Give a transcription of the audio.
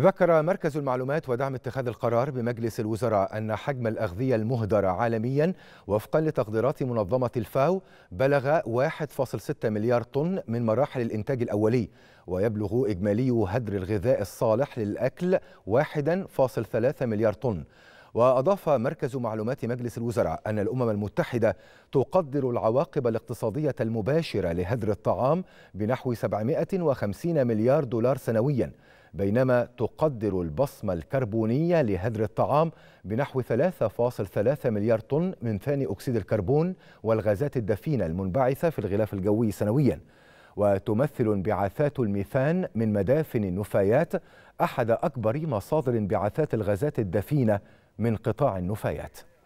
ذكر مركز المعلومات ودعم اتخاذ القرار بمجلس الوزراء أن حجم الأغذية المهدرة عالميا وفقا لتقديرات منظمة الفاو بلغ 1.6 مليار طن من مراحل الإنتاج الأولي ويبلغ إجمالي هدر الغذاء الصالح للأكل 1.3 مليار طن وأضاف مركز معلومات مجلس الوزراء أن الأمم المتحدة تقدر العواقب الاقتصادية المباشرة لهدر الطعام بنحو 750 مليار دولار سنوياً بينما تقدر البصمة الكربونية لهدر الطعام بنحو 3.3 مليار طن من ثاني أكسيد الكربون والغازات الدفينة المنبعثة في الغلاف الجوي سنوياً وتمثل انبعاثات الميثان من مدافن النفايات أحد أكبر مصادر انبعاثات الغازات الدفينة من قطاع النفايات